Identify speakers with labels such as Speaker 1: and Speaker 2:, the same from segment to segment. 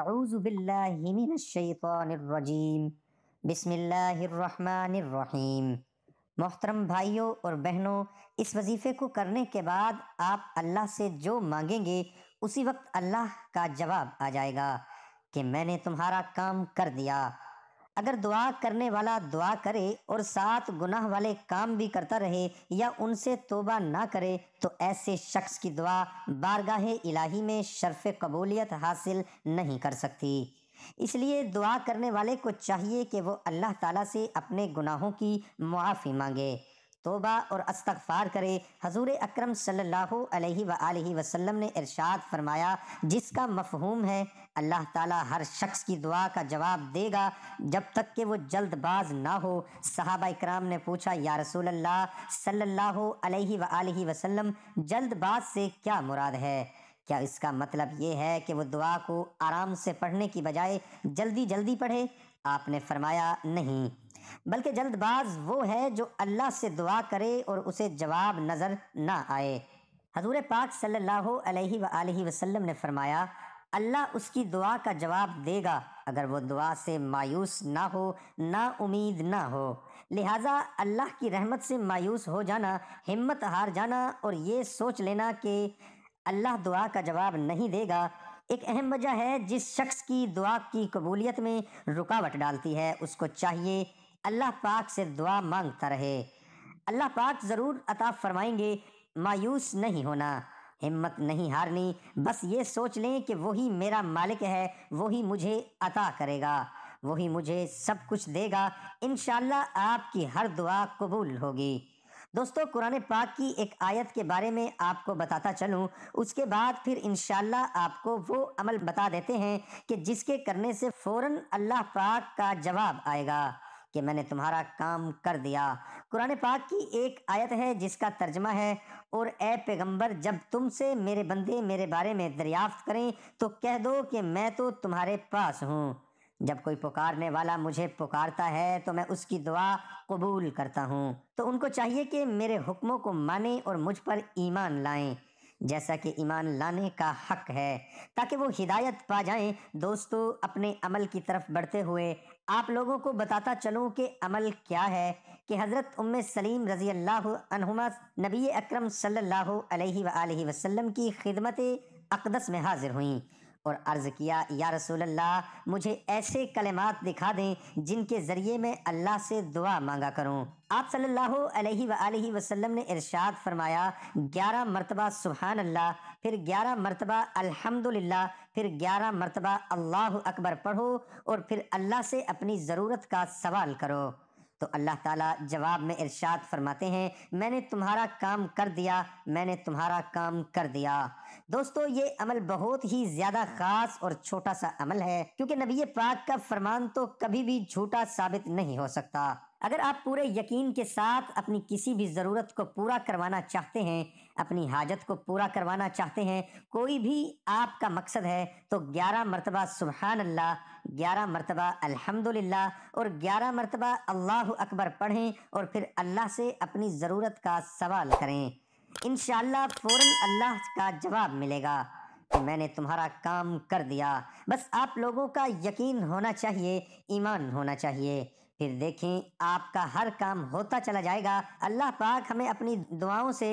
Speaker 1: أعوذ بالله من الशैतान الرजीम बिसमीम मोहतरम भाइयों और बहनों इस वजीफ़े को करने के बाद आप अल्लाह से जो मांगेंगे उसी वक्त अल्लाह का जवाब आ जाएगा कि मैंने तुम्हारा काम कर दिया अगर दुआ करने वाला दुआ करे और साथ गुनाह वाले काम भी करता रहे या उनसे तोबा ना करे तो ऐसे शख्स की दुआ बारगाह इलाही में शर्फ कबूलियत हासिल नहीं कर सकती इसलिए दुआ करने वाले को चाहिए कि वो अल्लाह ताला से अपने गुनाहों की मुआफ़ी मांगे तोबा और अस्तगफार करे हजूर अक्रम सल्लल्लाहु वसल्लम ने इरशाद फरमाया जिसका मफहूम है अल्लाह ताला हर शख्स की दुआ का जवाब देगा जब तक कि वो जल्दबाज ना हो सहाबा इक्राम ने पूछा या रसूल अल्लाह वसल्लम जल्दबाज से क्या मुराद है क्या इसका मतलब ये है कि वो दुआ को आराम से पढ़ने की बजाय जल्दी जल्दी पढ़े आपने फरमाया नहीं बल्कि जल्दबाज वो है जो अल्लाह से दुआ करे और उसे जवाब नज़र ना आए हजूर पाक सल्लल्लाहु अलैहि सल्ला वसल्लम ने फरमाया अल्लाह उसकी दुआ का जवाब देगा अगर वो दुआ से मायूस ना हो ना उम्मीद ना हो लिहाजा अल्लाह की रहमत से मायूस हो जाना हिम्मत हार जाना और ये सोच लेना कि अल्लाह दुआ का जवाब नहीं देगा एक अहम वजह है जिस शख्स की दुआ की कबूलियत में रुकावट डालती है उसको चाहिए अल्लाह पाक से दुआ मांगता रहे अल्लाह पाक ज़रूर अता फरमाएंगे मायूस नहीं होना हिम्मत नहीं हारनी बस ये सोच लें कि वही मेरा मालिक है वही मुझे अता करेगा वही मुझे सब कुछ देगा इन आपकी हर दुआ कबूल होगी दोस्तों कुरान पाक की एक आयत के बारे में आपको बताता चलूं उसके बाद फिर इन आपको वो अमल बता देते हैं कि जिसके करने से फ़ौर अल्लाह पाक का जवाब आएगा कि मैंने तुम्हारा काम कर दिया कुरान पाक की एक आयत है जिसका तर्जमा है और ए पैगंबर जब तुमसे मेरे बंदे मेरे बारे में दरियाफ्त करें तो कह दो कि मैं तो तुम्हारे पास हूँ जब कोई पुकारने वाला मुझे पुकारता है तो मैं उसकी दुआ कबूल करता हूँ तो उनको चाहिए कि मेरे हुक्मों को माने और मुझ पर ईमान लाएं जैसा कि ईमान लाने का हक है ताकि वो हिदायत पा जाएं दोस्तों अपने अमल की तरफ बढ़ते हुए आप लोगों को बताता चलो कि अमल क्या है कि हज़रत उम सलीम रज़ी अल्लाह नबी अक्रम सल्लल्लाहु अलैहि वसल्लम की खिदमत अकदस में हाज़िर हुई और अर्ज़ किया या रसूल अल्लाह मुझे ऐसे कलमात दिखा दें जिनके ज़रिए मैं अल्लाह से दुआ मांगा करूं आप सल्लल्लाहु अलैहि सल्ला वसल्लम ने इरशाद फरमाया ग्यारह मरतबा सुबहान अल्लाह फिर ग्यारह मरतबा अल्हम्दुलिल्लाह फिर ग्यारह मरतबा अल्लाह अकबर पढ़ो और फिर अल्लाह से अपनी ज़रूरत का सवाल करो तो अल्लाह ताला जवाब में इरशाद फरमाते हैं मैंने तुम्हारा काम कर दिया मैंने तुम्हारा काम कर दिया दोस्तों ये अमल बहुत ही ज़्यादा ख़ास और छोटा सा अमल है क्योंकि नबी पाक का फरमान तो कभी भी झूठा साबित नहीं हो सकता अगर आप पूरे यकीन के साथ अपनी किसी भी ज़रूरत को पूरा करवाना चाहते हैं अपनी हाजत को पूरा करवाना चाहते हैं कोई भी आपका मकसद है तो ग्यारह मरतबा सुबहान अल्लाह ग्यारह मरतबा अल्हम्दुलिल्लाह और ग्यारह मरतबा अल्लाह अकबर पढ़ें और फिर अल्लाह से अपनी ज़रूरत का सवाल करें इन फ़ौरन अल्लाह का जवाब मिलेगा कि मैंने तुम्हारा काम कर दिया बस आप लोगों का यकीन होना चाहिए ईमान होना चाहिए फिर देखें आपका हर काम होता चला जाएगा अल्लाह पाक हमें अपनी दुआओं से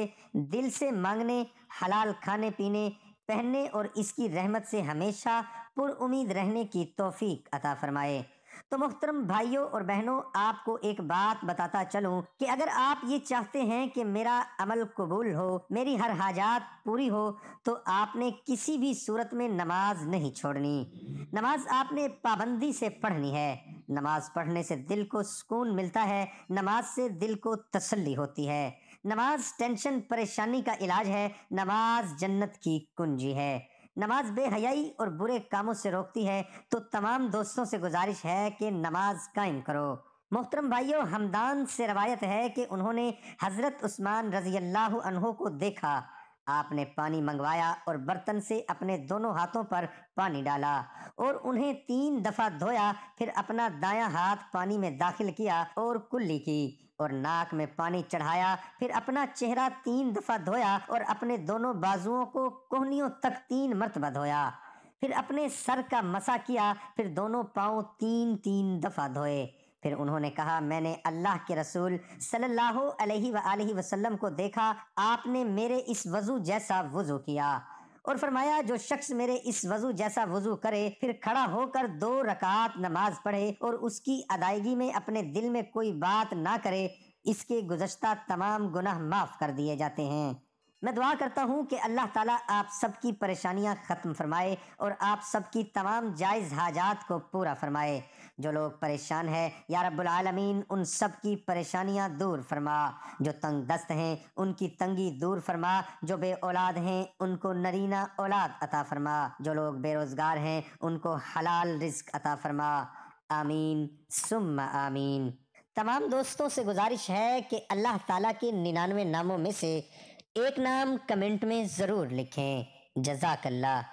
Speaker 1: दिल से मांगने हलाल खाने पीने पहनने और इसकी रहमत से हमेशा उम्मीद रहने की तौफीक अता फरमाए तो मोहतरम भाइयों और बहनों आपको एक बात बताता चलूं कि अगर आप ये चाहते हैं कि मेरा अमल कबूल हो मेरी हर हाजात पूरी हो तो आपने किसी भी सूरत में नमाज नहीं छोड़नी नमाज आपने पाबंदी से पढ़नी है नमाज पढ़ने से दिल को सुकून मिलता है नमाज से दिल को तसल्ली होती है नमाज टेंशन परेशानी का इलाज है नमाज जन्नत की कुंजी है नमाज बेहयाई और बुरे कामों से रोकती है तो तमाम दोस्तों से गुजारिश है कि नमाज कायम करो मोहतरम भाइयों हमदान से रवायत है कि उन्होंने हज़रत उस्मान रज़ी अल्लाह को देखा आपने पानी मंगवाया और बर्तन से अपने दोनों हाथों पर पानी डाला और उन्हें तीन दफा धोया फिर अपना दायां हाथ पानी में दाखिल किया और कुल्ली की और नाक में पानी चढ़ाया फिर अपना चेहरा तीन दफा धोया और अपने दोनों बाजुओं को कोहनियों तक तीन मरतबा धोया फिर अपने सर का मसा किया फिर दोनों पाँव तीन तीन दफा धोए फिर उन्होंने कहा मैंने अल्लाह के रसूल सल्लल्लाहु अलैहि वआलैहि वसल्लम को देखा आपने मेरे इस वजू जैसा वजू किया और फरमाया जो शख्स मेरे इस वजू जैसा वजू करे फिर खड़ा होकर दो रकात नमाज पढ़े और उसकी अदायगी में अपने दिल में कोई बात ना करे इसके गुजश्ता तमाम गुनाह माफ़ कर दिए जाते हैं मैं दुआ करता हूँ कि अल्लाह ताला आप सबकी परेशानियाँ ख़त्म फरमाए और आप सबकी तमाम जायज़ हाजात को पूरा फरमाए जो लोग परेशान हैं या रब्बुल आलमीन उन सब की परेशानियाँ दूर फरमा जो तंग दस्त हैं उनकी तंगी दूर फरमा जो बे औलाद हैं उनको नरीना औलाद अता फरमा जो लोग बेरोज़गार हैं उनको हलाल रिस्क अता फरमा आमीन सुम आमीन तमाम दोस्तों से गुजारिश है कि अल्लाह ताला के निन्यानवे नामों में से एक नाम कमेंट में ज़रूर लिखें जजाकल्ला